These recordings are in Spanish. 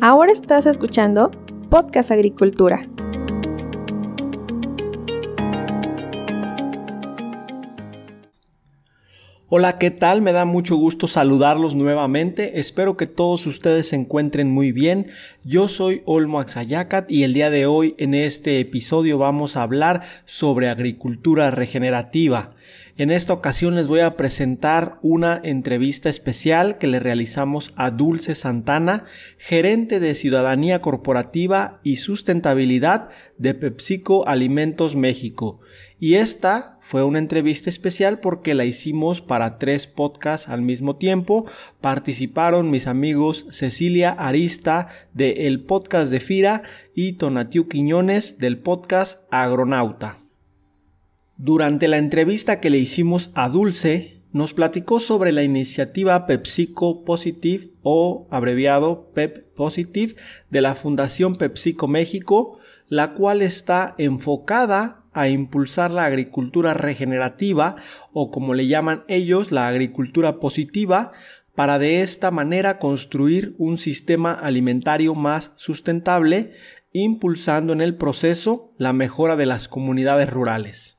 Ahora estás escuchando Podcast Agricultura. Hola, ¿qué tal? Me da mucho gusto saludarlos nuevamente. Espero que todos ustedes se encuentren muy bien. Yo soy Olmo Axayacat y el día de hoy en este episodio vamos a hablar sobre agricultura regenerativa. En esta ocasión les voy a presentar una entrevista especial que le realizamos a Dulce Santana, gerente de Ciudadanía Corporativa y Sustentabilidad de PepsiCo Alimentos México. Y esta fue una entrevista especial porque la hicimos para tres podcasts al mismo tiempo. Participaron mis amigos Cecilia Arista de El Podcast de Fira y Tonatiu Quiñones del podcast Agronauta. Durante la entrevista que le hicimos a Dulce, nos platicó sobre la iniciativa PepsiCo Positive o abreviado PEP Positive de la Fundación PepsiCo México, la cual está enfocada a impulsar la agricultura regenerativa o como le llaman ellos la agricultura positiva para de esta manera construir un sistema alimentario más sustentable, impulsando en el proceso la mejora de las comunidades rurales.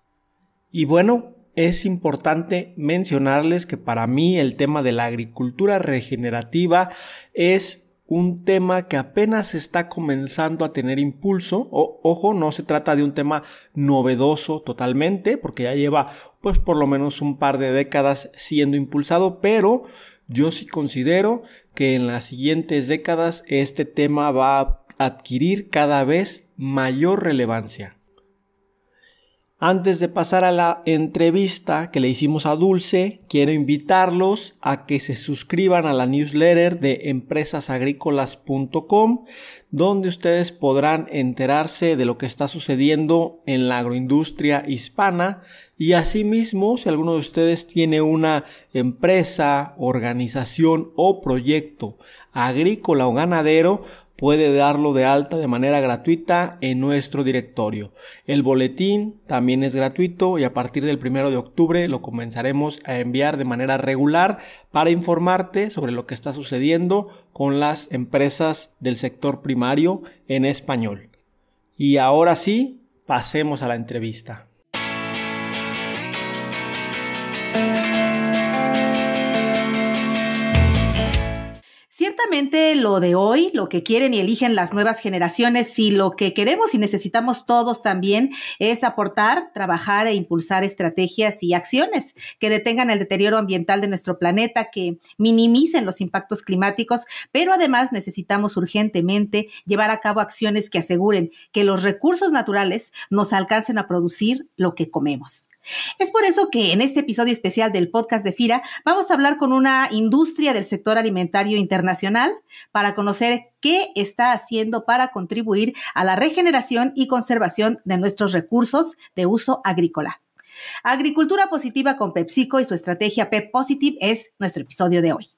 Y bueno, es importante mencionarles que para mí el tema de la agricultura regenerativa es un tema que apenas está comenzando a tener impulso. ojo, no se trata de un tema novedoso totalmente, porque ya lleva pues por lo menos un par de décadas siendo impulsado, pero yo sí considero que en las siguientes décadas este tema va a adquirir cada vez mayor relevancia. Antes de pasar a la entrevista que le hicimos a Dulce, quiero invitarlos a que se suscriban a la newsletter de empresasagrícolas.com, donde ustedes podrán enterarse de lo que está sucediendo en la agroindustria hispana y asimismo, si alguno de ustedes tiene una empresa, organización o proyecto agrícola o ganadero, puede darlo de alta de manera gratuita en nuestro directorio. El boletín también es gratuito y a partir del 1 de octubre lo comenzaremos a enviar de manera regular para informarte sobre lo que está sucediendo con las empresas del sector primario en español. Y ahora sí, pasemos a la entrevista. lo de hoy, lo que quieren y eligen las nuevas generaciones y lo que queremos y necesitamos todos también es aportar, trabajar e impulsar estrategias y acciones que detengan el deterioro ambiental de nuestro planeta, que minimicen los impactos climáticos, pero además necesitamos urgentemente llevar a cabo acciones que aseguren que los recursos naturales nos alcancen a producir lo que comemos. Es por eso que en este episodio especial del podcast de FIRA vamos a hablar con una industria del sector alimentario internacional para conocer qué está haciendo para contribuir a la regeneración y conservación de nuestros recursos de uso agrícola. Agricultura positiva con PepsiCo y su estrategia Pep Positive es nuestro episodio de hoy.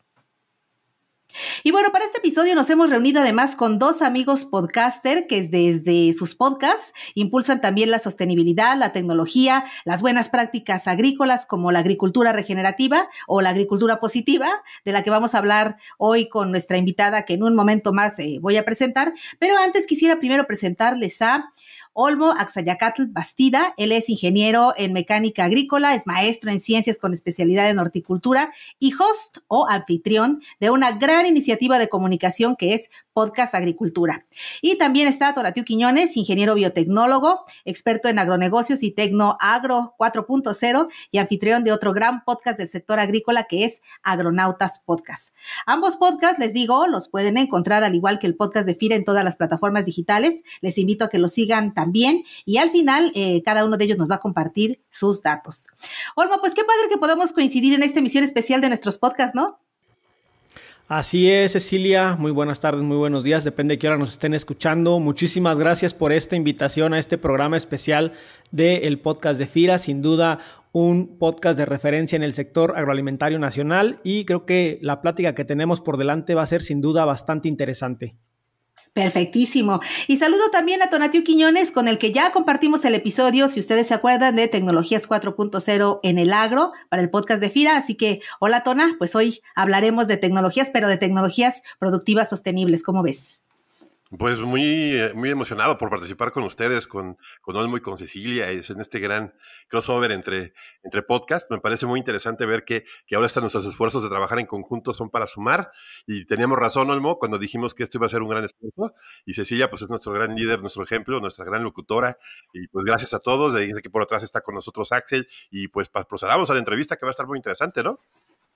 Y bueno, para este episodio nos hemos reunido además con dos amigos podcaster que desde sus podcasts impulsan también la sostenibilidad, la tecnología, las buenas prácticas agrícolas como la agricultura regenerativa o la agricultura positiva, de la que vamos a hablar hoy con nuestra invitada que en un momento más eh, voy a presentar. Pero antes quisiera primero presentarles a Olmo Axayacatl Bastida. Él es ingeniero en mecánica agrícola, es maestro en ciencias con especialidad en horticultura y host o anfitrión de una gran iniciativa de comunicación que es Podcast Agricultura. Y también está Toratiu Quiñones, ingeniero biotecnólogo, experto en agronegocios y Tecno Agro 4.0 y anfitrión de otro gran podcast del sector agrícola que es Agronautas Podcast. Ambos podcasts, les digo, los pueden encontrar al igual que el podcast de FIRA en todas las plataformas digitales. Les invito a que lo sigan también. Y al final, eh, cada uno de ellos nos va a compartir sus datos. Olmo, pues qué padre que podamos coincidir en esta emisión especial de nuestros podcasts, ¿no? Así es, Cecilia. Muy buenas tardes, muy buenos días. Depende de qué hora nos estén escuchando. Muchísimas gracias por esta invitación a este programa especial del podcast de FIRA. Sin duda, un podcast de referencia en el sector agroalimentario nacional y creo que la plática que tenemos por delante va a ser sin duda bastante interesante. Perfectísimo. Y saludo también a Tonatiu Quiñones, con el que ya compartimos el episodio, si ustedes se acuerdan, de Tecnologías 4.0 en el agro para el podcast de FIRA. Así que, hola Tona, pues hoy hablaremos de tecnologías, pero de tecnologías productivas sostenibles. ¿Cómo ves? Pues muy, eh, muy emocionado por participar con ustedes, con, con Olmo y con Cecilia, en este gran crossover entre, entre podcast. Me parece muy interesante ver que, que ahora están nuestros esfuerzos de trabajar en conjunto son para sumar. Y teníamos razón, Olmo, cuando dijimos que esto iba a ser un gran esfuerzo. Y Cecilia, pues es nuestro gran líder, nuestro ejemplo, nuestra gran locutora. Y pues gracias a todos. Dice que por atrás está con nosotros Axel. Y pues procedamos a la entrevista que va a estar muy interesante, ¿no?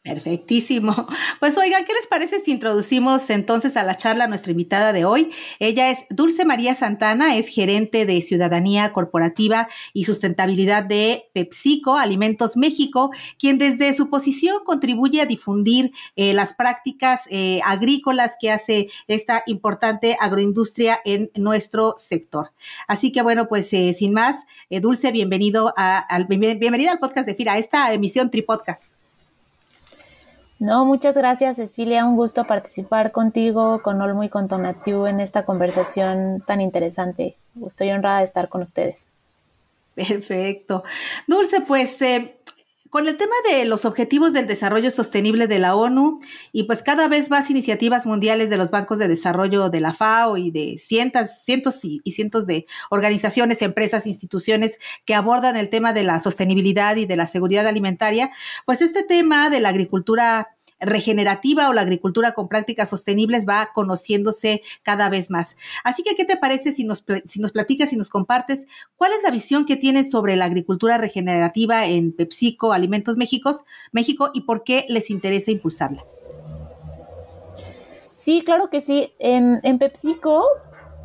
Perfectísimo. Pues oigan, ¿qué les parece si introducimos entonces a la charla a nuestra invitada de hoy? Ella es Dulce María Santana, es gerente de Ciudadanía Corporativa y Sustentabilidad de PepsiCo Alimentos México, quien desde su posición contribuye a difundir eh, las prácticas eh, agrícolas que hace esta importante agroindustria en nuestro sector. Así que bueno, pues eh, sin más, Dulce, bienvenido a, al, bienvenida al podcast de FIRA, a esta emisión Tripodcast. No, muchas gracias Cecilia, un gusto participar contigo, con Olmo y con Tonatiu en esta conversación tan interesante. Estoy honrada de estar con ustedes. Perfecto. Dulce, pues eh, con el tema de los objetivos del desarrollo sostenible de la ONU y pues cada vez más iniciativas mundiales de los bancos de desarrollo de la FAO y de cientos, cientos y, y cientos de organizaciones, empresas, instituciones que abordan el tema de la sostenibilidad y de la seguridad alimentaria, pues este tema de la agricultura regenerativa o la agricultura con prácticas sostenibles va conociéndose cada vez más. Así que, ¿qué te parece si nos, si nos platicas y nos compartes cuál es la visión que tienes sobre la agricultura regenerativa en PepsiCo Alimentos México, México y por qué les interesa impulsarla? Sí, claro que sí. En, PepsiCo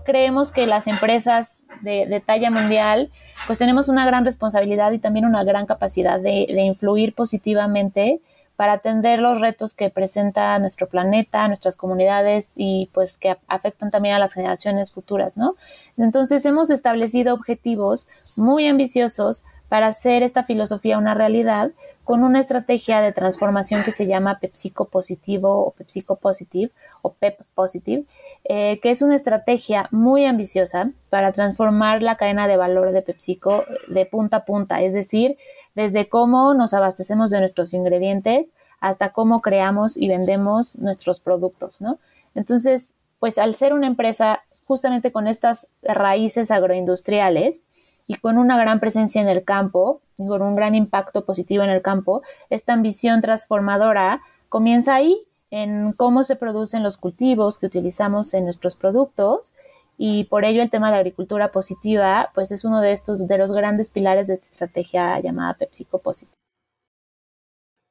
creemos que las empresas de, talla mundial, pues tenemos una gran responsabilidad y también una gran capacidad de, de influir positivamente para atender los retos que presenta nuestro planeta, nuestras comunidades y pues que afectan también a las generaciones futuras, ¿no? Entonces hemos establecido objetivos muy ambiciosos para hacer esta filosofía una realidad con una estrategia de transformación que se llama PepsiCo Positivo o PepsiCo Positive o PEP Positive, eh, que es una estrategia muy ambiciosa para transformar la cadena de valor de PepsiCo de punta a punta, es decir, desde cómo nos abastecemos de nuestros ingredientes hasta cómo creamos y vendemos nuestros productos, ¿no? Entonces, pues al ser una empresa justamente con estas raíces agroindustriales y con una gran presencia en el campo, y con un gran impacto positivo en el campo, esta ambición transformadora comienza ahí, en cómo se producen los cultivos que utilizamos en nuestros productos y por ello el tema de la agricultura positiva pues es uno de estos de los grandes pilares de esta estrategia llamada PepsiCo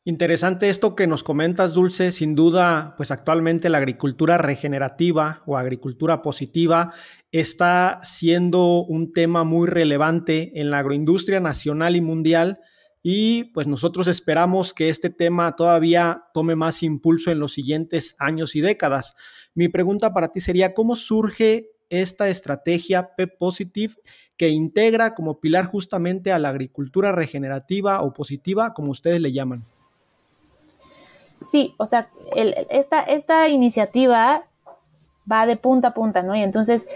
Interesante esto que nos comentas, Dulce. Sin duda, pues actualmente la agricultura regenerativa o agricultura positiva está siendo un tema muy relevante en la agroindustria nacional y mundial y pues nosotros esperamos que este tema todavía tome más impulso en los siguientes años y décadas. Mi pregunta para ti sería, ¿cómo surge esta estrategia PEP Positive que integra como pilar justamente a la agricultura regenerativa o positiva, como ustedes le llaman. Sí, o sea, esta, iniciativa va de punta a punta, ¿no? Y entonces,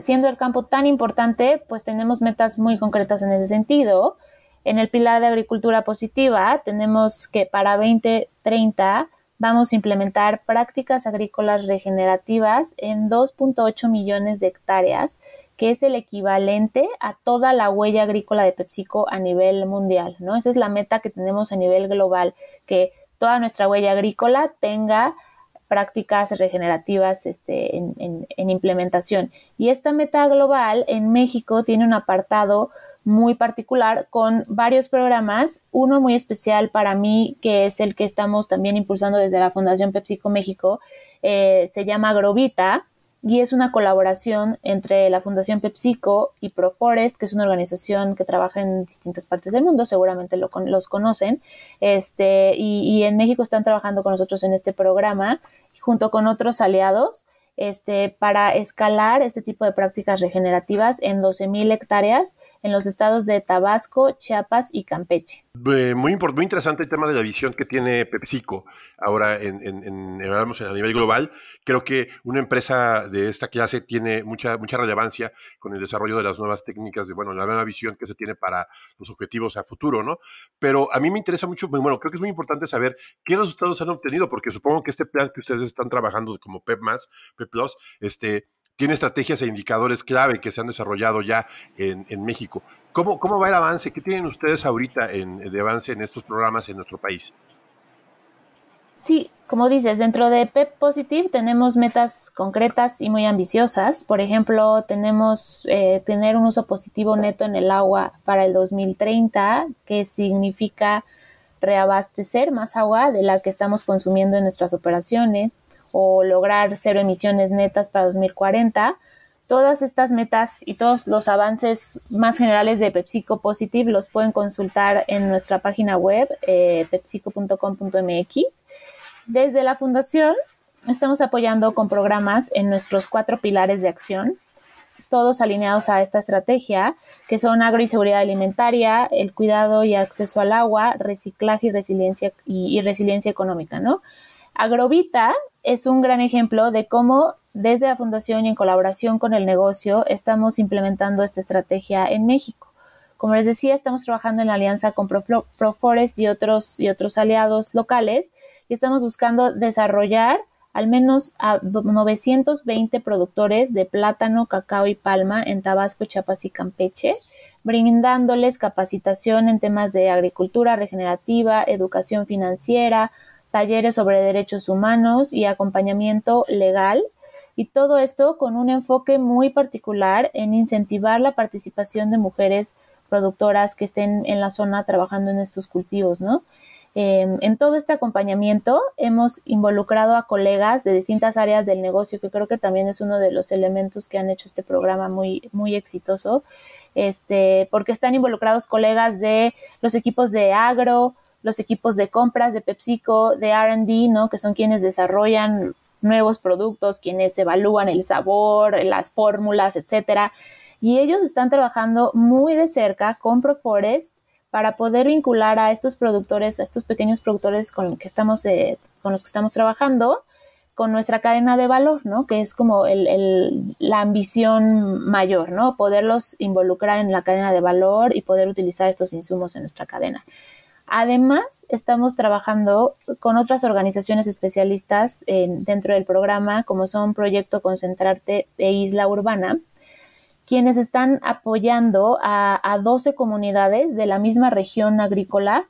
siendo el campo tan importante, pues tenemos metas muy concretas en ese sentido. En el pilar de agricultura positiva tenemos que para 2030 Vamos a implementar prácticas agrícolas regenerativas en 2.8 millones de hectáreas, que es el equivalente a toda la huella agrícola de PepsiCo a nivel mundial, ¿no? Esa es la meta que tenemos a nivel global, que toda nuestra huella agrícola tenga prácticas regenerativas este, en, en, implementación. Y esta meta global en México tiene un apartado muy particular con varios programas, uno muy especial para mí, que es el que estamos también impulsando desde la Fundación PepsiCo México, eh, se llama Grovita y es una colaboración entre la Fundación PepsiCo y Proforest, que es una organización que trabaja en distintas partes del mundo, seguramente lo, los conocen, este, y, en México están trabajando con nosotros en este programa, junto con otros aliados, este, para escalar este tipo de prácticas regenerativas en 12.000 hectáreas en los estados de Tabasco, Chiapas y Campeche. Eh, muy, muy interesante el tema de la visión que tiene PepsiCo ahora en, en, a nivel global. Creo que una empresa de esta clase tiene mucha, mucha relevancia con el desarrollo de las nuevas técnicas, de bueno, la nueva visión que se tiene para los objetivos a futuro, ¿no? Pero a mí me interesa mucho, pues, bueno, creo que es muy importante saber qué resultados han obtenido, porque supongo que este plan que ustedes están trabajando como PEP, Pep este, tiene estrategias e indicadores clave que se han desarrollado ya en, México. ¿Cómo, ¿Cómo va el avance? ¿Qué tienen ustedes ahorita en, de avance en estos programas en nuestro país? Sí, como dices, dentro de PEP e Positive tenemos metas concretas y muy ambiciosas. Por ejemplo, tenemos eh, tener un uso positivo neto en el agua para el 2030, que significa reabastecer más agua de la que estamos consumiendo en nuestras operaciones o lograr cero emisiones netas para 2040. Todas estas metas y todos los avances más generales de PepsiCo Positive los pueden consultar en nuestra página web eh, pepsico.com.mx. Desde la fundación estamos apoyando con programas en nuestros cuatro pilares de acción, todos alineados a esta estrategia, que son agro y seguridad alimentaria, el cuidado y acceso al agua, reciclaje y resiliencia resiliencia económica, ¿no? Agrovita es un gran ejemplo de cómo desde la fundación y en colaboración con el negocio estamos implementando esta estrategia en México. Como les decía, estamos trabajando en la alianza con Proforest y otros, y otros aliados locales y estamos buscando desarrollar al menos a 920 productores de plátano, cacao y palma en Tabasco, Chiapas y Campeche, brindándoles capacitación en temas de agricultura regenerativa, educación financiera, talleres sobre derechos humanos y acompañamiento legal. Y todo esto con un enfoque muy particular en incentivar la participación de mujeres productoras que estén en la zona trabajando en estos cultivos, ¿no? Em, en todo este acompañamiento hemos involucrado a colegas de distintas áreas del negocio, que creo que también es uno de los elementos que han hecho este programa muy, muy exitoso, este, porque están involucrados colegas de los equipos de agro, los equipos de compras de PepsiCo, de RD, ¿no? que son quienes desarrollan nuevos productos, quienes evalúan el sabor, las fórmulas, etcétera. Y ellos están trabajando muy de cerca con Proforest para poder vincular a estos productores, a estos pequeños productores con, los que estamos, eh, con los que estamos trabajando, con nuestra cadena de valor, ¿no? Que es como la ambición mayor, ¿no? Poderlos involucrar en la cadena de valor y poder utilizar estos insumos en nuestra cadena. Además, estamos trabajando con otras organizaciones especialistas dentro del programa, como son Proyecto Concentrarte e Isla Urbana, quienes están apoyando a, a 12 comunidades de la misma región agrícola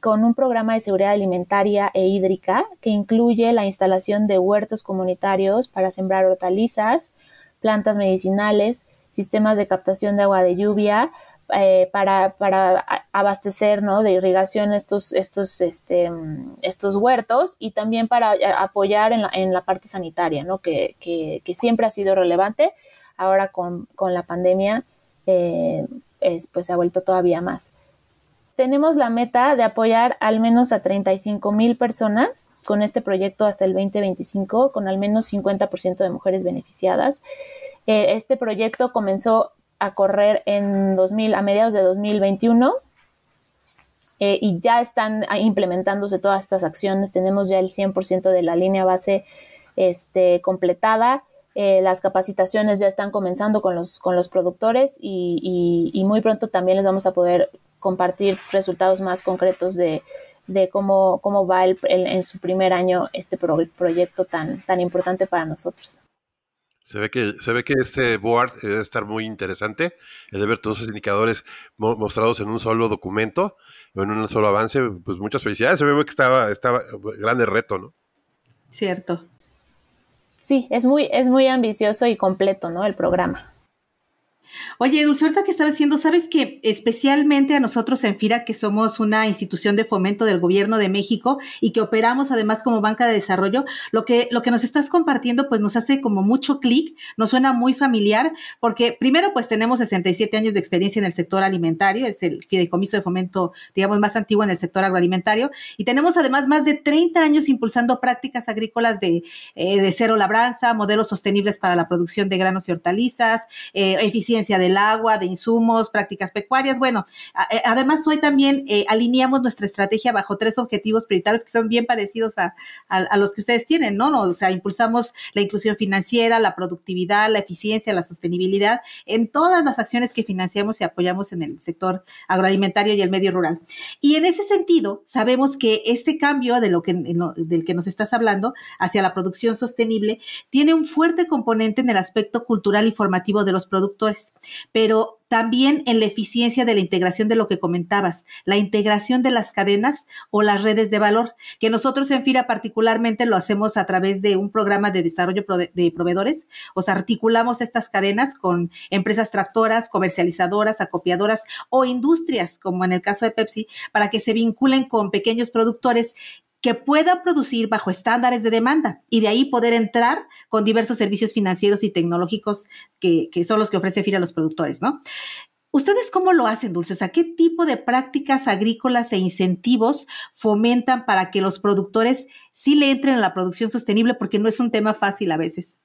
con un programa de seguridad alimentaria e hídrica que incluye la instalación de huertos comunitarios para sembrar hortalizas, plantas medicinales, sistemas de captación de agua de lluvia, eh, para, para, abastecer ¿no? de irrigación estos, estos, este, estos huertos y también para eh, apoyar en la, en la parte sanitaria, ¿no? que, que, siempre ha sido relevante. Ahora con, con la pandemia, eh, pues se ha vuelto todavía más. Tenemos la meta de apoyar al menos a 35 mil personas con este proyecto hasta el 2025, con al menos 50% de mujeres beneficiadas. este proyecto comenzó a correr en 2000, a mediados de 2021. Eh, y ya están implementándose todas estas acciones. Tenemos ya el 100% de la línea base este, completada. Eh, las capacitaciones ya están comenzando con los, con los productores y, muy pronto también les vamos a poder compartir resultados más concretos de, cómo, cómo va el, en su primer año este proyecto tan, tan importante para nosotros. Se ve que, se ve que este board eh, debe estar muy interesante, el de ver todos esos indicadores mostrados en un solo documento, en un solo avance, pues muchas felicidades, se ve que estaba, estaba grande reto, ¿no? Cierto. Sí, es muy, es muy ambicioso y completo, ¿no? El programa. Oye, Dulce, ahorita que estaba diciendo, ¿sabes que especialmente a nosotros en FIRA, que somos una institución de fomento del gobierno de México y que operamos además como banca de desarrollo, lo que, lo que nos estás compartiendo pues nos hace como mucho clic, nos suena muy familiar, porque primero pues tenemos 67 años de experiencia en el sector alimentario, es el fideicomiso de fomento, digamos, más antiguo en el sector agroalimentario, y tenemos además más de 30 años impulsando prácticas agrícolas eh, de, cero labranza, modelos sostenibles para la producción de granos y hortalizas, eh, eficiencia del agua, de insumos, prácticas pecuarias. Bueno, eh, además hoy también eh, alineamos nuestra estrategia bajo tres objetivos prioritarios que son bien parecidos a, los que ustedes tienen, ¿no? ¿no? O sea, impulsamos la inclusión financiera, la productividad, la eficiencia, la sostenibilidad en todas las acciones que financiamos y apoyamos en el sector agroalimentario y el medio rural. Y en ese sentido, sabemos que este cambio de lo que, del que nos estás hablando hacia la producción sostenible tiene un fuerte componente en el aspecto cultural y formativo de los productores pero también en la eficiencia de la integración de lo que comentabas, la integración de las cadenas o las redes de valor, que nosotros en FIRA particularmente lo hacemos a través de un programa de desarrollo de proveedores, o sea, articulamos estas cadenas con empresas tractoras, comercializadoras, acopiadoras o industrias, como en el caso de Pepsi, para que se vinculen con pequeños productores que pueda producir bajo estándares de demanda y de ahí poder entrar con diversos servicios financieros y tecnológicos que, son los que ofrece FIRA a los productores, ¿no? ¿Ustedes cómo lo hacen, Dulce? ¿a ¿qué tipo de prácticas agrícolas e incentivos fomentan para que los productores sí le entren a la producción sostenible? Porque no es un tema fácil a veces.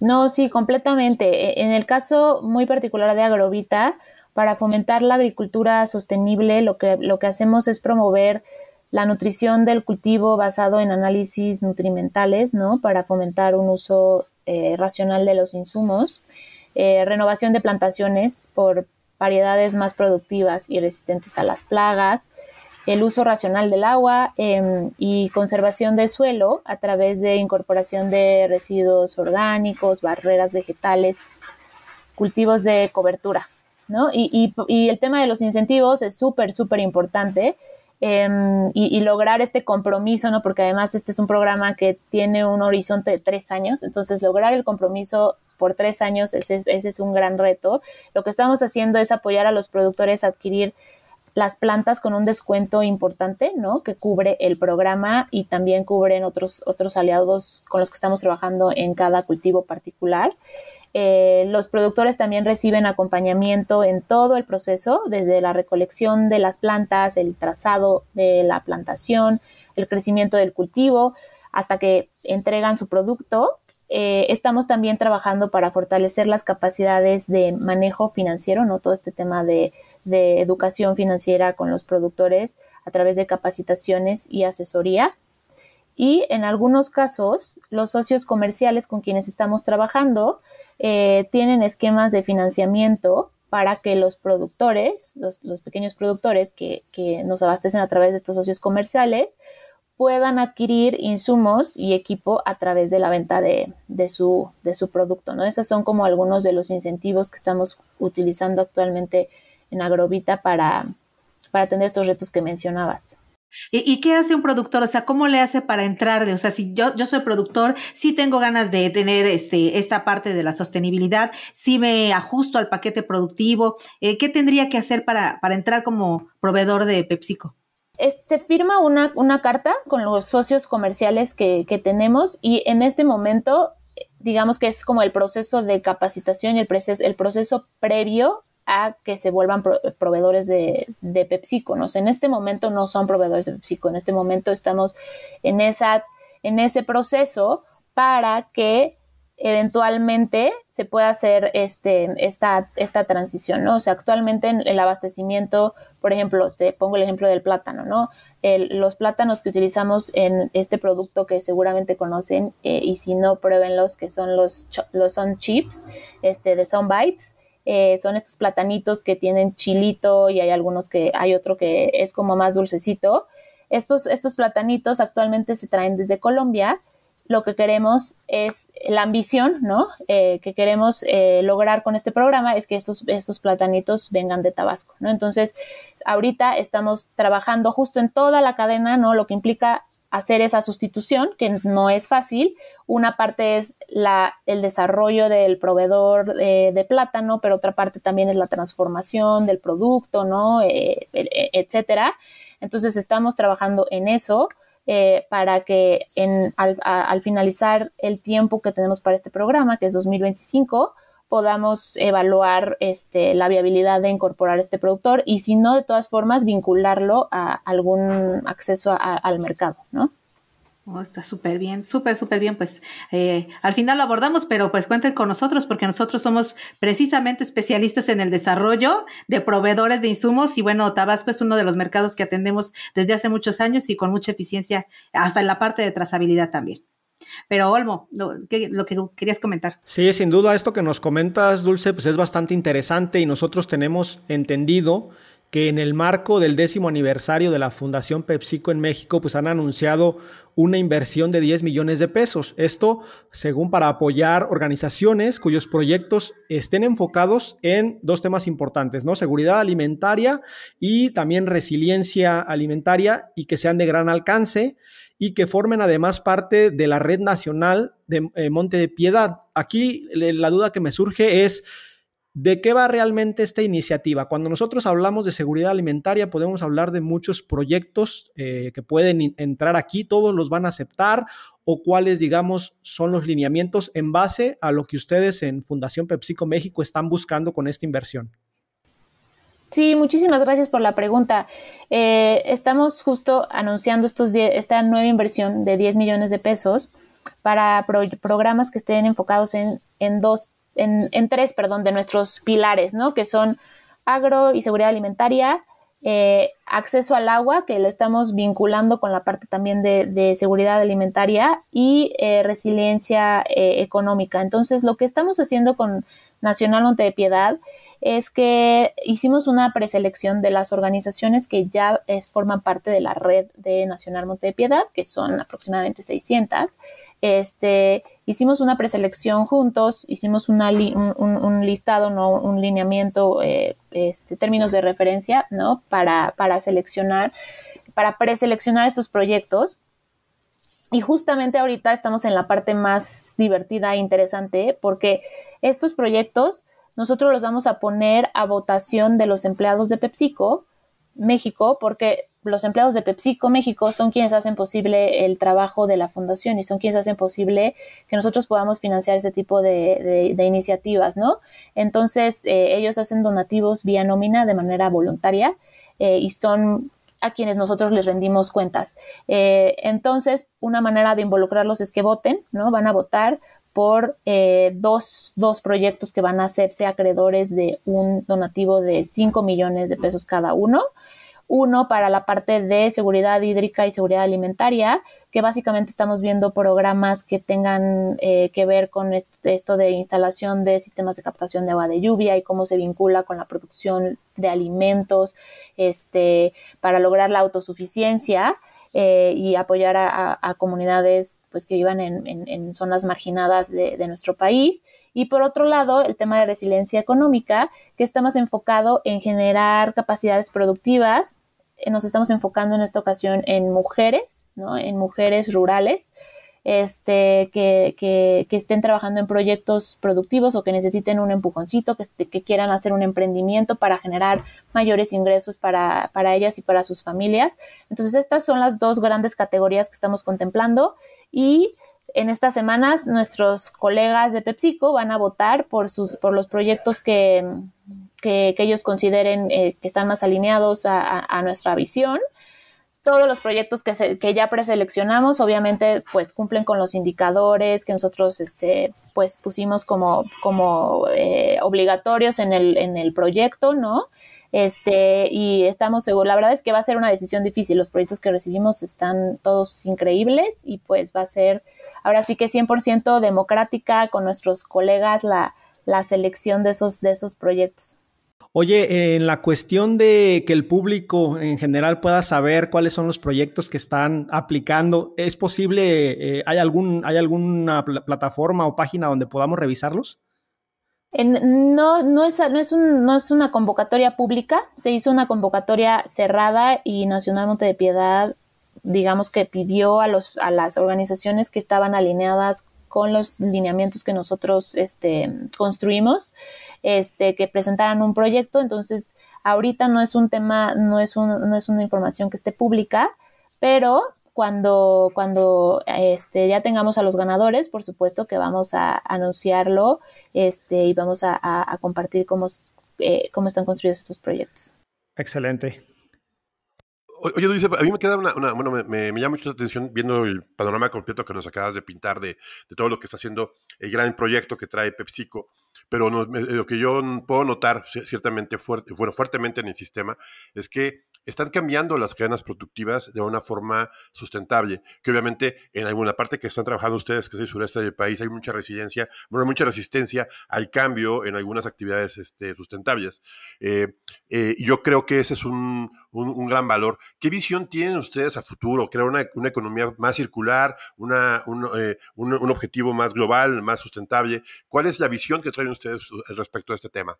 No, sí, completamente. E, en el caso muy particular de Agrovita, para fomentar la agricultura sostenible, lo que, lo que hacemos es promover la nutrición del cultivo basado en análisis nutrimentales, ¿no? Para fomentar un uso eh, racional de los insumos, eh, renovación de plantaciones por variedades más productivas y resistentes a las plagas, el uso racional del agua em, y conservación del suelo a través de incorporación de residuos orgánicos, barreras vegetales, cultivos de cobertura, ¿no? Y, y el tema de los incentivos es súper, súper importante Em, y, lograr este compromiso, ¿no? Porque además este es un programa que tiene un horizonte de tres años, entonces lograr el compromiso por tres años, ese, es un gran reto. Lo que estamos haciendo es apoyar a los productores a adquirir las plantas con un descuento importante, ¿no? Que cubre el programa y también cubren otros, otros aliados con los que estamos trabajando en cada cultivo particular. Eh, los productores también reciben acompañamiento en todo el proceso, desde la recolección de las plantas, el trazado de la plantación, el crecimiento del cultivo, hasta que entregan su producto. Eh, estamos también trabajando para fortalecer las capacidades de manejo financiero, ¿no? Todo este tema de educación financiera con los productores a través de capacitaciones y asesoría y en algunos casos los socios comerciales con quienes estamos trabajando eh, tienen esquemas de financiamiento para que los productores, los, pequeños productores que, que, nos abastecen a través de estos socios comerciales, puedan adquirir insumos y equipo a través de la venta de, de, su, producto. ¿no? Esos son como algunos de los incentivos que estamos utilizando actualmente en Agrovita para, para atender estos retos que mencionabas. ¿Y, qué hace un productor? O sea, ¿cómo le hace para entrar? De, o sea, si yo, yo soy productor, si tengo ganas de tener este, esta parte de la sostenibilidad, si me ajusto al paquete productivo, eh, ¿qué tendría que hacer para, para entrar como proveedor de PepsiCo? se este, firma una, una, carta con los socios comerciales que, que tenemos y en este momento digamos que es como el proceso de capacitación y el, proceso, el proceso previo a que se vuelvan proveedores de, de PepsiCo. ¿no? en este momento no son proveedores de PepsiCo, en este momento estamos en, esa, en ese proceso para que eventualmente se puede hacer este, esta, transición, ¿no? O sea, actualmente en el abastecimiento, por ejemplo, te pongo el ejemplo del plátano, ¿no? los plátanos que utilizamos en este producto que seguramente conocen eh, y si no, pruébenlos, que son los, los son chips, este, de Sun Bites. Eh, son estos platanitos que tienen chilito y hay algunos que hay otro que es como más dulcecito. Estos, estos platanitos actualmente se traen desde Colombia lo que queremos es la ambición, ¿no? Eh, que queremos eh, lograr con este programa es que estos, platanitos vengan de Tabasco, ¿no? Entonces, ahorita estamos trabajando justo en toda la cadena, ¿no? Lo que implica hacer esa sustitución, que no es fácil. Una parte es la, el desarrollo del proveedor de plátano, pero otra parte también es la transformación del producto, ¿no? Eh, etcétera. Entonces, estamos trabajando en eso. Eh, para que al, finalizar el tiempo que tenemos para este programa, que es 2025, podamos evaluar este, la viabilidad de incorporar este productor y si no, de todas formas, vincularlo a algún acceso al mercado, ¿no? Oh, está súper bien, súper, súper bien. Pues eh, al final lo abordamos, pero pues cuenten con nosotros porque nosotros somos precisamente especialistas en el desarrollo de proveedores de insumos y bueno, Tabasco es uno de los mercados que atendemos desde hace muchos años y con mucha eficiencia hasta en la parte de trazabilidad también. Pero Olmo, lo, que, lo que querías comentar. Sí, sin duda, esto que nos comentas, Dulce, pues es bastante interesante y nosotros tenemos entendido que en el marco del décimo aniversario de la Fundación PepsiCo en México, pues han anunciado una inversión de 10 millones de pesos. Esto, según para apoyar organizaciones cuyos proyectos estén enfocados en dos temas importantes, ¿no? Seguridad alimentaria y también resiliencia alimentaria y que sean de gran alcance y que formen además parte de la red nacional de eh, Monte de Piedad. Aquí la duda que me surge es ¿De qué va realmente esta iniciativa? Cuando nosotros hablamos de seguridad alimentaria, podemos hablar de muchos proyectos eh, que pueden entrar aquí, todos los van a aceptar o cuáles, digamos, son los lineamientos en base a lo que ustedes en Fundación PepsiCo México están buscando con esta inversión. Sí, muchísimas gracias por la pregunta. Eh, estamos justo anunciando esta nueva inversión de 10 millones de pesos para programas que estén enfocados en, en dos en, tres, perdón, de nuestros pilares, ¿no? Que son agro y seguridad alimentaria, eh, acceso al agua, que lo estamos vinculando con la parte también de, seguridad alimentaria y eh, resiliencia eh, económica. Entonces, lo que estamos haciendo con Nacional Monte de Piedad es que hicimos una preselección de las organizaciones que ya forman parte de la red de Nacional Monte de Piedad, que son aproximadamente 600. Este, hicimos una preselección juntos, hicimos un, listado, ¿no? un lineamiento, eh, este, términos de referencia, ¿no? Para, para seleccionar, para preseleccionar estos proyectos. Y justamente ahorita estamos en la parte más divertida e interesante porque estos proyectos nosotros los vamos a poner a votación de los empleados de PepsiCo México, porque los empleados de PepsiCo México son quienes hacen posible el trabajo de la fundación y son quienes hacen posible que nosotros podamos financiar este tipo de, iniciativas, ¿no? Entonces, eh, ellos hacen donativos vía nómina de manera voluntaria eh, y son a quienes nosotros les rendimos cuentas. Eh, entonces, una manera de involucrarlos es que voten, ¿no? Van a votar por eh, dos, proyectos que van a hacerse acreedores de un donativo de 5 millones de pesos cada uno. Uno para la parte de seguridad hídrica y seguridad alimentaria, que básicamente estamos viendo programas que tengan eh, que ver con esto de instalación de sistemas de captación de agua de lluvia y cómo se vincula con la producción de alimentos este, para lograr la autosuficiencia. Eh, y apoyar a, comunidades pues, que vivan en, zonas marginadas de, de, nuestro país. Y por otro lado, el tema de resiliencia económica, que está más enfocado en generar capacidades productivas. Eh, nos estamos enfocando en esta ocasión en mujeres, ¿no? en mujeres rurales este, que, estén trabajando en proyectos productivos o que necesiten un empujoncito, que, este, quieran hacer un emprendimiento para generar mayores ingresos para, ellas y para sus familias. Entonces, estas son las dos grandes categorías que estamos contemplando y en estas semanas nuestros colegas de PepsiCo van a votar por, sus, por los proyectos que, ellos consideren eh, que están más alineados a nuestra visión todos los proyectos que, ya preseleccionamos, obviamente, pues cumplen con los indicadores que nosotros, este, pues pusimos como, como eh, obligatorios en el, en el proyecto, ¿no? Este, y estamos seguros, la verdad es que va a ser una decisión difícil, los proyectos que recibimos están todos increíbles y pues va a ser, ahora sí que 100% democrática con nuestros colegas la, la selección de esos, de esos proyectos. Oye, en la cuestión de que el público en general pueda saber cuáles son los proyectos que están aplicando, ¿es posible, eh, hay, algún, hay alguna plataforma o página donde podamos revisarlos? no, no es, no, es no es una convocatoria pública, se hizo una convocatoria cerrada y Nacional Monte de Piedad, digamos que pidió a, los, a las organizaciones que estaban alineadas con los lineamientos que nosotros este, construimos, este, que presentaran un proyecto. Entonces, ahorita no es un tema, no es, no es una información que esté pública, pero cuando, cuando este, ya tengamos a los ganadores, por supuesto que vamos a anunciarlo este, y vamos a, compartir eh, cómo están construidos estos proyectos. Excelente. Oye, a mí me queda una, bueno, me, llama mucho la atención viendo el panorama completo que nos acabas de pintar de, de todo lo que está haciendo el gran proyecto que trae PepsiCo, pero lo que yo puedo notar ciertamente fuerte, bueno, fuertemente en el sistema es que están cambiando las cadenas productivas de una forma sustentable, que obviamente en alguna parte que están trabajando ustedes, que es el sureste del país, hay mucha resiliencia, bueno, mucha resistencia al cambio en algunas actividades este, sustentables. Eh, eh, yo creo que ese es un, gran valor. ¿Qué visión tienen ustedes a futuro? ¿Crear una, economía más circular, una, eh, un, un objetivo más global, más sustentable? ¿Cuál es la visión que traen ustedes respecto a este tema?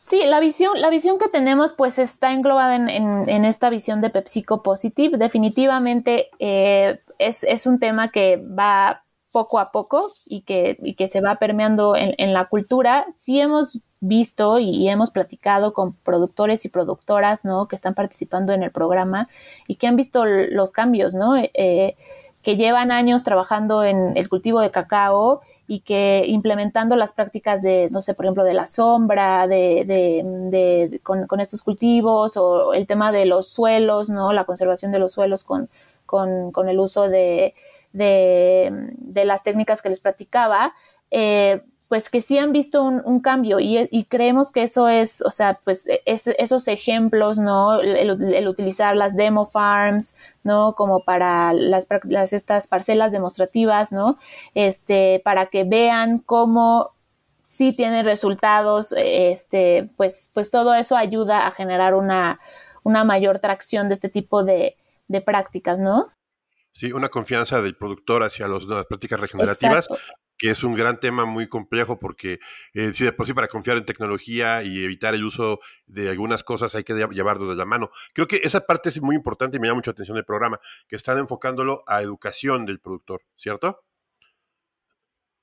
Sí, la visión, la visión que tenemos pues está englobada en, esta visión de PepsiCo Positive. Definitivamente eh, es, un tema que va poco a poco y que, se va permeando en, la cultura. Sí hemos visto y, hemos platicado con productores y productoras, ¿no? Que están participando en el programa y que han visto los cambios, ¿no? Eh, que llevan años trabajando en el cultivo de cacao y que implementando las prácticas de, no sé, por ejemplo, de la sombra, de, de, de, con, con, estos cultivos o el tema de los suelos, ¿no? La conservación de los suelos con, con, con el uso de, las técnicas que les practicaba, eh, pues que sí han visto un, cambio eh, y, creemos que eso es, o sea, pues e, esos ejemplos, ¿no? El, utilizar las demo farms, ¿no? Como para las, las, estas parcelas demostrativas, ¿no? Este, para que vean cómo sí tiene resultados, e, este, pues, pues todo eso ayuda a generar una, mayor tracción de este tipo de, prácticas, ¿no? Sí, una confianza del productor hacia las prácticas regenerativas, que es un gran tema muy complejo porque eh, si de por sí para confiar en tecnología y evitar el uso de algunas cosas hay que llevarlo de la mano. Creo que esa parte es muy importante y me llama mucho atención el programa, que están enfocándolo a educación del productor, ¿cierto?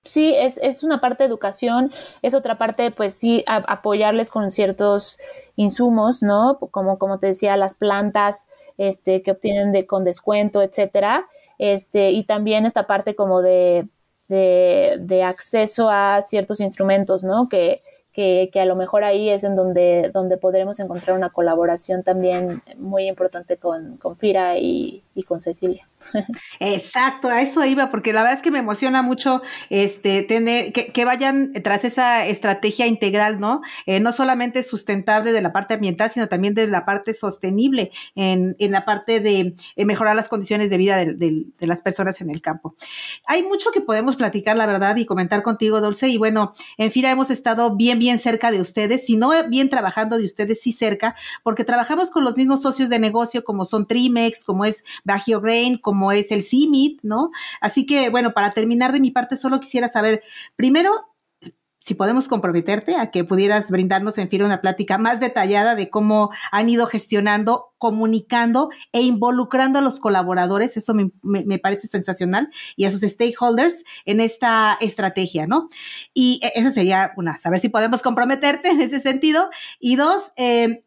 Sí, es, una parte de educación, es otra parte, pues sí, apoyarles con ciertos insumos, ¿no? Como, como te decía, las plantas este, que obtienen de, con descuento, etcétera. Este, y también esta parte como de de, de acceso a ciertos instrumentos, ¿no? Que, que, que, a lo mejor ahí es en donde, donde podremos encontrar una colaboración también muy importante con, con FIRA y, y con Cecilia. Exacto, a eso iba, porque la verdad es que me emociona mucho este tener que, vayan tras esa estrategia integral, ¿no? Eh, no solamente sustentable de la parte ambiental, sino también de la parte sostenible, en, la parte de eh, mejorar las condiciones de vida de, las personas en el campo. Hay mucho que podemos platicar, la verdad, y comentar contigo, Dulce. Y bueno, en FIRA hemos estado bien, bien cerca de ustedes, si no bien trabajando de ustedes, sí cerca, porque trabajamos con los mismos socios de negocio, como son Trimex, como es bajo Brain, como es el CIMIT, ¿no? Así que, bueno, para terminar de mi parte, solo quisiera saber, primero, si podemos comprometerte a que pudieras brindarnos en fin una plática más detallada de cómo han ido gestionando, comunicando e involucrando a los colaboradores, eso me, parece sensacional, y a sus stakeholders en esta estrategia, ¿no? Y e, esa sería una, saber si podemos comprometerte en ese sentido. Y dos, eh,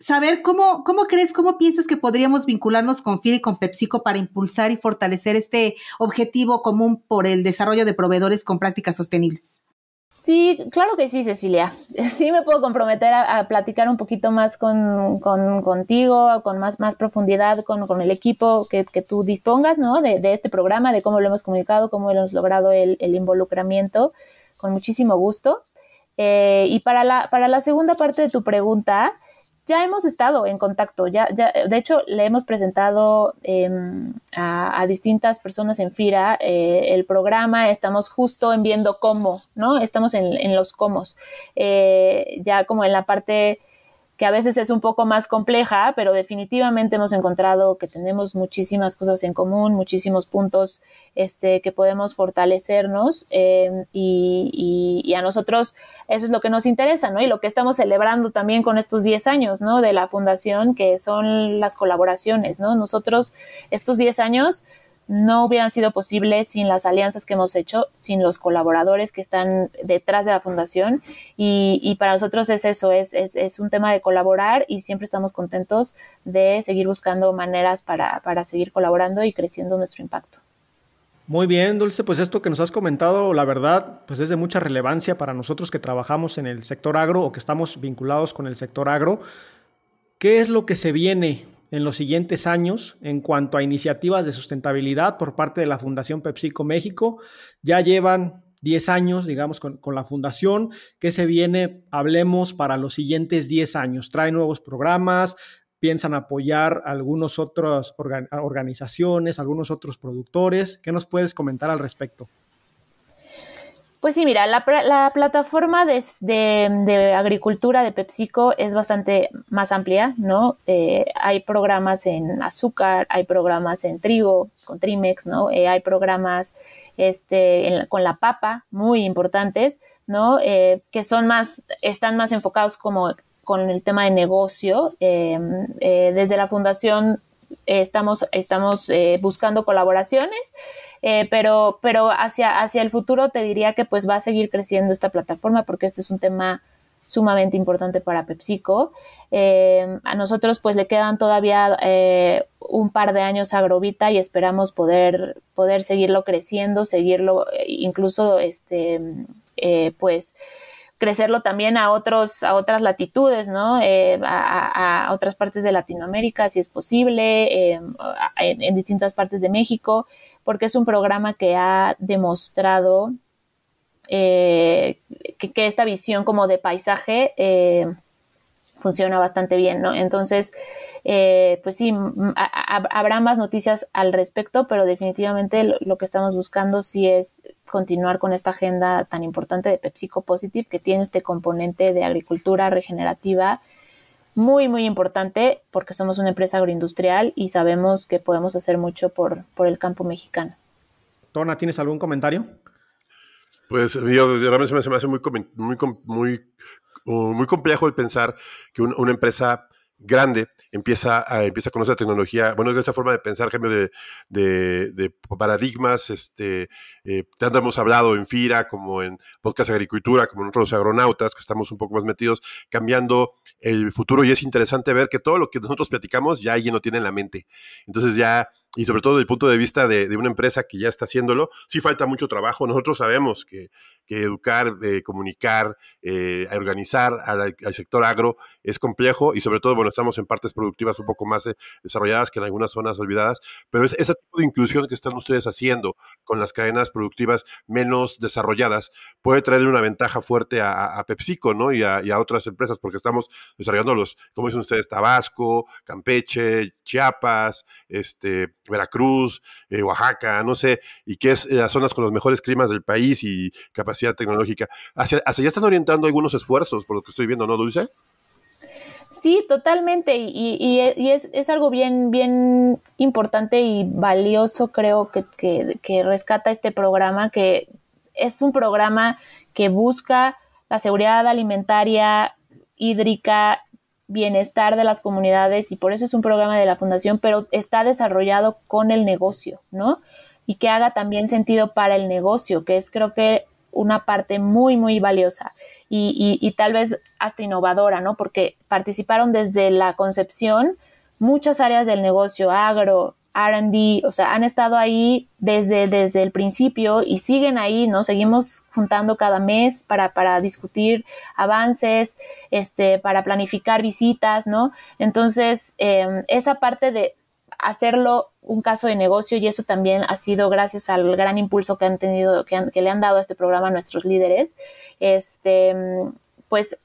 saber cómo, cómo crees, cómo piensas que podríamos vincularnos con FIDE y con PepsiCo para impulsar y fortalecer este objetivo común por el desarrollo de proveedores con prácticas sostenibles. Sí, claro que sí, Cecilia. Sí me puedo comprometer a, platicar un poquito más con, contigo, con más, más profundidad, con, el equipo que, tú dispongas, ¿no? De, este programa, de cómo lo hemos comunicado, cómo hemos logrado el, involucramiento, con muchísimo gusto. Eh, y para la, para la segunda parte de tu pregunta, ya hemos estado en contacto, ya, ya de hecho le hemos presentado em, a, distintas personas en FIRA eh, el programa, estamos justo en viendo cómo, ¿no? Estamos en, los cómo, eh, ya como en la parte que a veces es un poco más compleja, pero definitivamente hemos encontrado que tenemos muchísimas cosas en común, muchísimos puntos este, que podemos fortalecernos em, y, a nosotros eso es lo que nos interesa, ¿no? Y lo que estamos celebrando también con estos 10 años, ¿no? De la fundación, que son las colaboraciones, ¿no? Nosotros estos 10 años no hubieran sido posibles sin las alianzas que hemos hecho, sin los colaboradores que están detrás de la fundación. Y, para nosotros es eso, es, un tema de colaborar y siempre estamos contentos de seguir buscando maneras para, para seguir colaborando y creciendo nuestro impacto. Muy bien, Dulce, pues esto que nos has comentado, la verdad, pues es de mucha relevancia para nosotros que trabajamos en el sector agro o que estamos vinculados con el sector agro. ¿Qué es lo que se viene en los siguientes años en cuanto a iniciativas de sustentabilidad por parte de la Fundación PepsiCo México. Ya llevan 10 años, digamos, con, la fundación, que se viene, hablemos, para los siguientes 10 años. Trae nuevos programas, piensan apoyar a algunas otras organizaciones, algunos otros productores. ¿Qué nos puedes comentar al respecto? Pues sí, mira, la, plataforma mm, de, agricultura de PepsiCo es bastante más amplia, ¿no? Eh, hay programas en azúcar, hay programas en trigo, con Trimex, ¿no? Eh, hay programas este, con la papa, muy importantes, ¿no? Eh, que son más, están más enfocados como con el tema de negocio. desde la fundación estamos, estamos buscando colaboraciones eh, pero, pero hacia, hacia el futuro te diría que pues va a seguir creciendo esta plataforma porque esto es un tema sumamente importante para PepsiCo. Eh, a nosotros pues le quedan todavía eh, un par de años a Grovita y esperamos poder, poder seguirlo creciendo, seguirlo incluso este, pues crecerlo también a, otros, a otras latitudes, ¿no? Eh, a, otras partes de Latinoamérica, si es posible, eh, en, distintas partes de México, porque es un programa que ha demostrado eh, que, que, esta visión como de paisaje funciona bastante bien, ¿no? Entonces, eh, pues sí, habrá más noticias al respecto, pero definitivamente lo, que estamos buscando sí es continuar con esta agenda tan importante de PepsiCo Positive que tiene este componente de agricultura regenerativa muy, muy importante porque somos una empresa agroindustrial y sabemos que podemos hacer mucho por, por el campo mexicano. Tona, ¿tienes algún comentario? Pues yo, realmente se me hace muy, muy, uh, muy, complejo el pensar que una empresa grande empieza a, empieza con esa tecnología, bueno, esta forma de pensar, cambio de, paradigmas, este, tanto eh, hemos hablado en FIRA como en Podcast Agricultura, como nosotros los agronautas, que estamos un poco más metidos, cambiando el futuro y es interesante ver que todo lo que nosotros platicamos ya alguien lo tiene en la mente. Entonces ya y sobre todo desde el punto de vista de, de, una empresa que ya está haciéndolo, sí falta mucho trabajo. Nosotros sabemos que que educar, eh, comunicar, eh, organizar al, sector agro es complejo y sobre todo, bueno, estamos en partes productivas un poco más eh, desarrolladas que en algunas zonas olvidadas, pero es ese tipo de inclusión que están ustedes haciendo con las cadenas productivas menos desarrolladas puede traer una ventaja fuerte a, PepsiCo, ¿no? Y a, otras empresas, porque estamos desarrollando los, como dicen ustedes, Tabasco, Campeche, Chiapas, este, Veracruz, Oaxaca, no sé, y que es las zonas con los mejores climas del país y capacidad tecnológica. Hacia, hacia allá están orientando algunos esfuerzos, por lo que estoy viendo, ¿no, Dulce? Sí, totalmente. Y, es, algo bien, bien importante y valioso, creo, que, que rescata este programa, que es un programa que busca la seguridad alimentaria, hídrica, bienestar de las comunidades y por eso es un programa de la fundación, pero está desarrollado con el negocio, ¿no? Y que haga también sentido para el negocio, que es creo que una parte muy, muy valiosa y, tal vez hasta innovadora, ¿no? Porque participaron desde la concepción muchas áreas del negocio, agro, RD, o sea, han estado ahí desde, desde el principio y siguen ahí, ¿no? Seguimos juntando cada mes para, discutir avances, este, para planificar visitas, ¿no? Entonces, em, esa parte de hacerlo un caso de negocio y eso también ha sido gracias al gran impulso que han tenido, que, le han dado a este programa a nuestros líderes, este, pues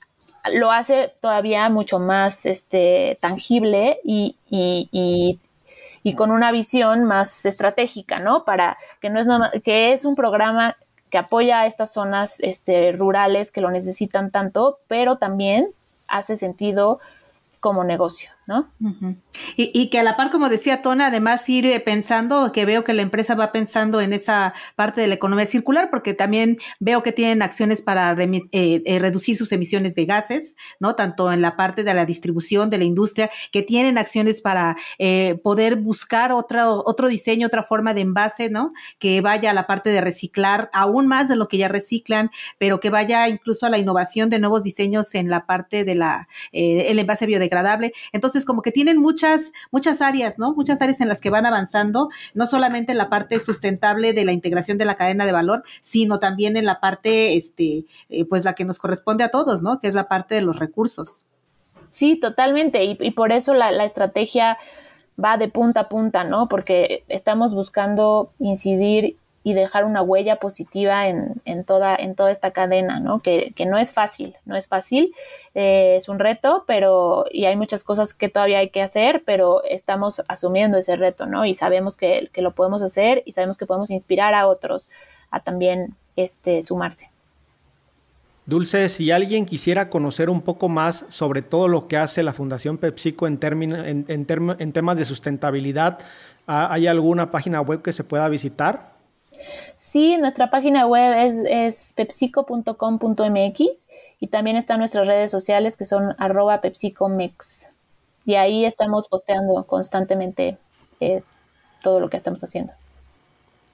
lo hace todavía mucho más este, tangible y, y, y, con una visión más estratégica, ¿no? Para que no es que es un programa que apoya a estas zonas este, rurales que lo necesitan tanto, pero también hace sentido como negocio, ¿no? Y, que a la par, como decía Tona, además ir eh, pensando, que veo que la empresa va pensando en esa parte de la economía circular, porque también veo que tienen acciones para eh, eh, reducir sus emisiones de gases, ¿no? Tanto en la parte de la distribución de la industria, que tienen acciones para poder buscar otro, otro diseño, otra forma de envase, ¿no? Que vaya a la parte de reciclar aún más de lo que ya reciclan, pero que vaya incluso a la innovación de nuevos diseños en la parte de la, el envase biodegradable. Entonces, como que tienen mucha muchas, áreas, ¿no? Muchas áreas en las que van avanzando, no solamente en la parte sustentable de la integración de la cadena de valor, sino también en la parte, este, eh, pues la que nos corresponde a todos, ¿no? Que es la parte de los recursos. Sí, totalmente. Y, y por eso la, la estrategia va de punta a punta, ¿no? Porque estamos buscando incidir y dejar una huella positiva en, toda, en toda esta cadena, ¿no? Que, no es fácil, no es fácil, eh, es un reto, pero, y hay muchas cosas que todavía hay que hacer, pero estamos asumiendo ese reto, ¿no? Y sabemos que, lo podemos hacer y sabemos que podemos inspirar a otros a también este, sumarse. Dulce, si alguien quisiera conocer un poco más sobre todo lo que hace la Fundación PepsiCo en, en, en, en temas de sustentabilidad, ¿hay alguna página web que se pueda visitar? Sí, nuestra página web es, pepsico.com.mx y también están nuestras redes sociales que son arroba pepsicomex. Y ahí estamos posteando constantemente eh, todo lo que estamos haciendo.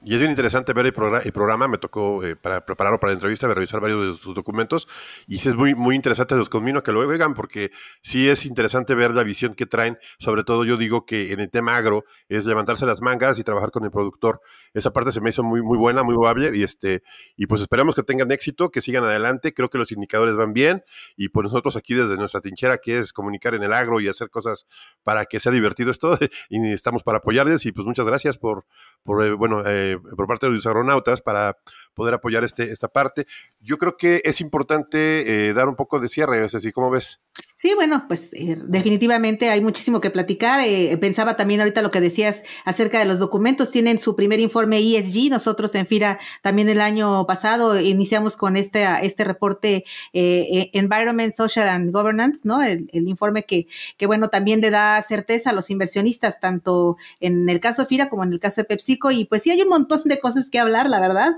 Y es bien interesante ver el, programa, me tocó eh, para prepararlo para la entrevista, revisar varios de sus documentos, y sí es muy, muy interesante, los convino que lo oigan, porque sí es interesante ver la visión que traen, sobre todo yo digo que en el tema agro es levantarse las mangas y trabajar con el productor esa parte se me hizo muy, muy buena, muy viable y, este, y pues esperamos que tengan éxito, que sigan adelante, creo que los indicadores van bien y pues nosotros aquí desde nuestra trinchera, que es comunicar en el agro y hacer cosas para que sea divertido esto, y estamos para apoyarles y pues muchas gracias por, por eh, bueno, eh, por parte de los agronautas para poder apoyar este, esta parte. Yo creo que es importante eh, dar un poco de cierre, es así, ¿cómo ves? Sí, bueno, pues eh, definitivamente hay muchísimo que platicar. Eh, pensaba también ahorita lo que decías acerca de los documentos. Tienen su primer informe ESG. Nosotros en FIRA también el año pasado iniciamos con este, este reporte Environment, Social and Governance, ¿no? El, informe que, que, bueno, también le da certeza a los inversionistas, tanto en el caso de FIRA como en el caso de PepsiCo. Y pues sí, hay un montón de cosas que hablar, la verdad.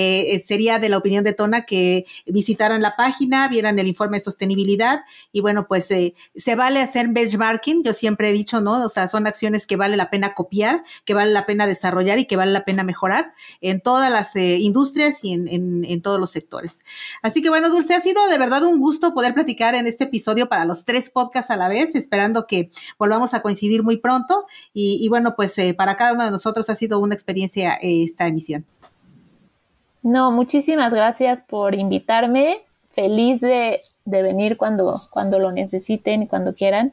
Eh, eh, sería de la opinión de Tona que visitaran la página, vieran el informe de sostenibilidad y bueno, pues eh, se vale hacer benchmarking, yo siempre he dicho, ¿no? O sea, son acciones que vale la pena copiar, que vale la pena desarrollar y que vale la pena mejorar en todas las industrias y en, todos los sectores. Así que bueno, Dulce, ha sido de verdad un gusto poder platicar en este episodio para los tres podcasts a la vez, esperando que volvamos a coincidir muy pronto y bueno, pues para cada uno de nosotros ha sido una experiencia esta emisión. No, muchísimas gracias por invitarme. Feliz de, de venir cuando, cuando lo necesiten y cuando quieran.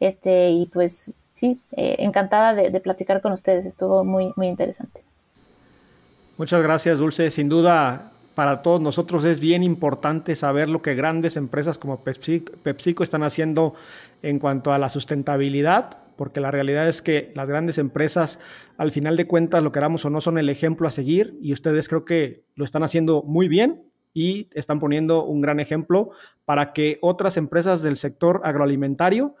Este, y pues sí, eh, encantada de, de, platicar con ustedes. Estuvo muy, muy interesante. Muchas gracias, Dulce. Sin duda, para todos nosotros es bien importante saber lo que grandes empresas como PepsiCo, están haciendo en cuanto a la sustentabilidad, porque la realidad es que las grandes empresas, al final de cuentas, lo queramos o no, son el ejemplo a seguir y ustedes creo que lo están haciendo muy bien y están poniendo un gran ejemplo para que otras empresas del sector agroalimentario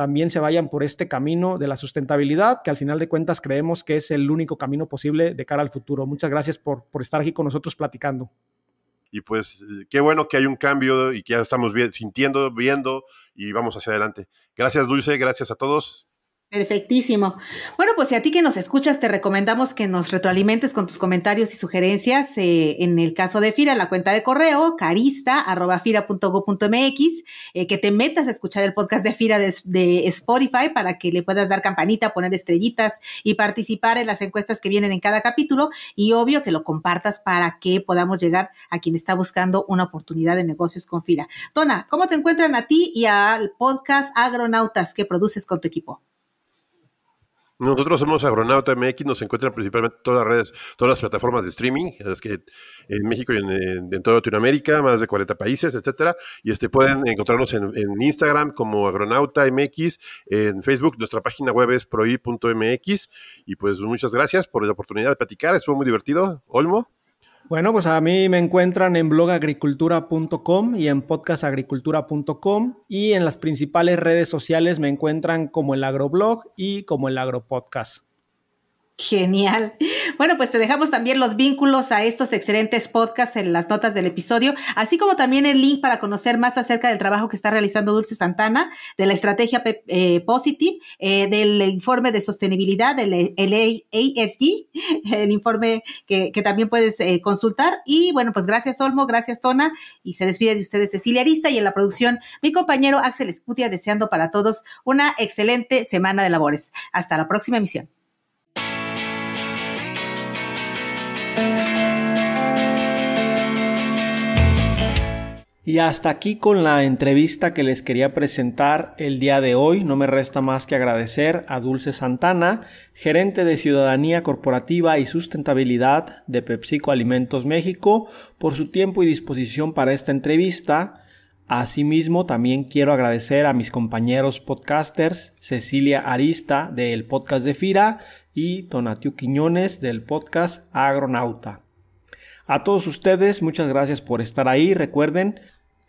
también se vayan por este camino de la sustentabilidad, que al final de cuentas creemos que es el único camino posible de cara al futuro. Muchas gracias por, por estar aquí con nosotros platicando. Y pues eh, qué bueno que hay un cambio y que ya estamos sintiendo, viendo y vamos hacia adelante. Gracias Dulce, gracias a todos. Perfectísimo. Bueno, pues si a ti que nos escuchas, te recomendamos que nos retroalimentes con tus comentarios y sugerencias. Eh, en el caso de FIRA, la cuenta de correo, carista.fira.go.mx, eh, que te metas a escuchar el podcast de FIRA de, de, Spotify para que le puedas dar campanita, poner estrellitas y participar en las encuestas que vienen en cada capítulo. Y obvio que lo compartas para que podamos llegar a quien está buscando una oportunidad de negocios con FIRA. Tona, ¿cómo te encuentran a ti y al podcast Agronautas que produces con tu equipo? Nosotros somos Agronauta MX, nos encuentran principalmente todas las redes, todas las plataformas de streaming, las que en México y en, toda Latinoamérica, más de 40 países, etcétera. Y este pueden encontrarnos en, Instagram como Agronauta MX, en Facebook, nuestra página web es proi.mx. Y pues muchas gracias por la oportunidad de platicar, estuvo muy divertido. Olmo. Bueno, pues a mí me encuentran en blogagricultura.com y en podcastagricultura.com y en las principales redes sociales me encuentran como el agroblog y como el agropodcast. Genial. Bueno, pues te dejamos también los vínculos a estos excelentes podcasts en las notas del episodio, así como también el link para conocer más acerca del trabajo que está realizando Dulce Santana, de la estrategia eh, Positive, eh, del informe de sostenibilidad, del el ASG, el informe que, también puedes eh, consultar. Y bueno, pues gracias Olmo, gracias Tona, y se despide de ustedes Cecilia Arista y en la producción mi compañero Axel Escutia, deseando para todos una excelente semana de labores. Hasta la próxima emisión. Y hasta aquí con la entrevista que les quería presentar el día de hoy. No me resta más que agradecer a Dulce Santana, gerente de Ciudadanía Corporativa y Sustentabilidad de PepsiCo Alimentos México, por su tiempo y disposición para esta entrevista. Asimismo, también quiero agradecer a mis compañeros podcasters, Cecilia Arista del podcast de Fira y Tonatiu Quiñones del podcast Agronauta. A todos ustedes, muchas gracias por estar ahí. Recuerden,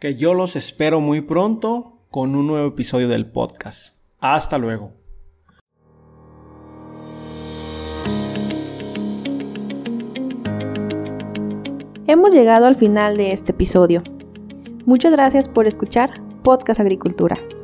que yo los espero muy pronto con un nuevo episodio del podcast. Hasta luego. Hemos llegado al final de este episodio. Muchas gracias por escuchar Podcast Agricultura.